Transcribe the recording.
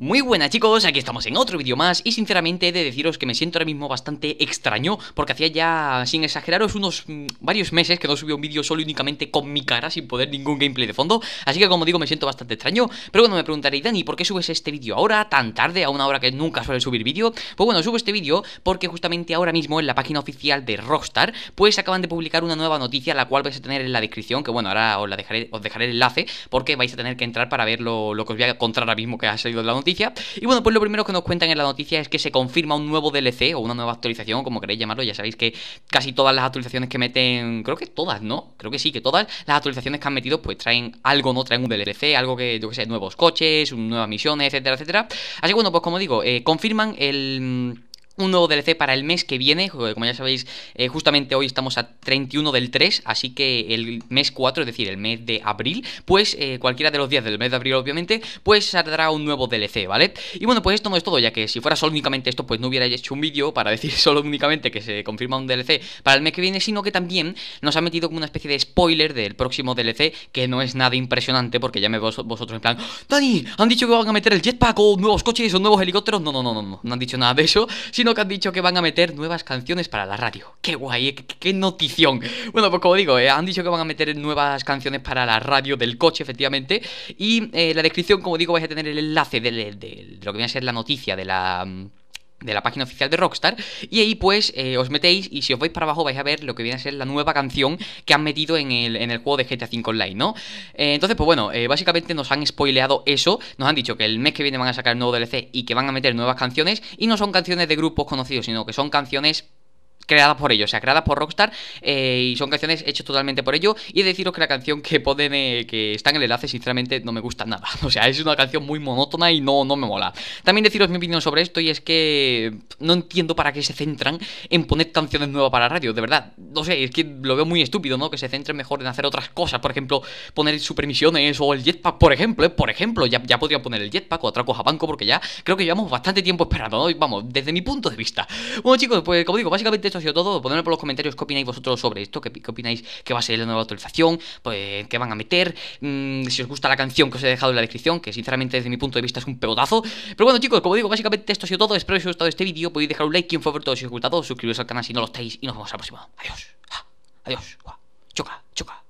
Muy buenas chicos, aquí estamos en otro vídeo más y sinceramente he de deciros que me siento ahora mismo bastante extraño porque hacía ya, sin exageraros, unos mm, varios meses que no subía un vídeo solo y únicamente con mi cara sin poder ningún gameplay de fondo, así que como digo me siento bastante extraño, pero bueno me preguntaréis Dani, ¿por qué subes este vídeo ahora tan tarde, a una hora que nunca suele subir vídeo? Pues bueno, subo este vídeo porque justamente ahora mismo en la página oficial de Rockstar pues acaban de publicar una nueva noticia la cual vais a tener en la descripción, que bueno ahora os, la dejaré, os dejaré el enlace porque vais a tener que entrar para ver lo, que os voy a contar ahora mismo que ha salido de la y bueno, pues lo primero que nos cuentan en la noticia es que se confirma un nuevo DLC o una nueva actualización, como queréis llamarlo. Ya sabéis que casi todas las actualizaciones que meten, creo que todas, ¿no? Creo que sí, que todas las actualizaciones que han metido, pues traen algo, ¿no? Traen un DLC, algo que, yo que sé, nuevos coches, nuevas misiones, etcétera, etcétera. Así que bueno, pues como digo, eh, confirman el un nuevo DLC para el mes que viene, como ya sabéis, eh, justamente hoy estamos a 31 del 3, así que el mes 4, es decir, el mes de abril, pues eh, cualquiera de los días del mes de abril, obviamente, pues saldrá un nuevo DLC, ¿vale? Y bueno, pues esto no es todo, ya que si fuera solo únicamente esto, pues no hubiera hecho un vídeo para decir solo únicamente que se confirma un DLC para el mes que viene, sino que también nos ha metido como una especie de spoiler del próximo DLC, que no es nada impresionante, porque ya me vosotros en plan, Dani, han dicho que van a meter el jetpack o nuevos coches o nuevos helicópteros, no, no, no, no, no, no han dicho nada de eso, sino que han dicho que van a meter nuevas canciones para la radio. ¡Qué guay! Eh, ¡Qué, notición! Bueno, pues como digo, eh, han dicho que van a meter nuevas canciones para la radio del coche, efectivamente. Y eh, la descripción, como digo, vais a tener el enlace de, lo que viene a ser la noticia de la... Mm, de la página oficial de Rockstar. Y ahí pues eh, os metéis y si os vais para abajo vais a ver lo que viene a ser la nueva canción que han metido en el, juego de GTA V Online, ¿no? Eh, entonces, pues bueno, eh, básicamente nos han spoileado eso, nos han dicho que el mes que viene van a sacar el nuevo DLC y que van a meter nuevas canciones y no son canciones de grupos conocidos, sino que son canciones creadas por ellos, o sea, creadas por Rockstar eh, y son canciones hechas totalmente por ellos y deciros que la canción que ponen, eh, que está en el enlace, sinceramente no me gusta nada, o sea, es una canción muy monótona y no, no me mola. También deciros mi opinión sobre esto y es que no entiendo para qué se centran en poner canciones nuevas para radio, de verdad, no sé, es que lo veo muy estúpido, ¿no? Que se centren mejor en hacer otras cosas, por ejemplo, poner supermisiones o el jetpack, por ejemplo, ¿eh? por ejemplo, ya, ya podría poner el jetpack o cosa a banco porque ya creo que llevamos bastante tiempo esperando, ¿no? Vamos, desde mi punto de vista. Bueno chicos, pues como digo, básicamente esto ha sido todo. Ponedme por los comentarios qué opináis vosotros sobre esto, qué, opináis que va a ser la nueva actualización, pues, qué van a meter, mm, si os gusta la canción que os he dejado en la descripción, que sinceramente desde mi punto de vista es un pelotazo. Pero bueno chicos, como digo, básicamente esto ha sido todo. Espero que os haya gustado este vídeo. Podéis dejar un like y un favor todo si os ha gustado. Suscribiros al canal si no lo estáis y nos vemos la próximo. Adiós. Ah, adiós. Choca, choca.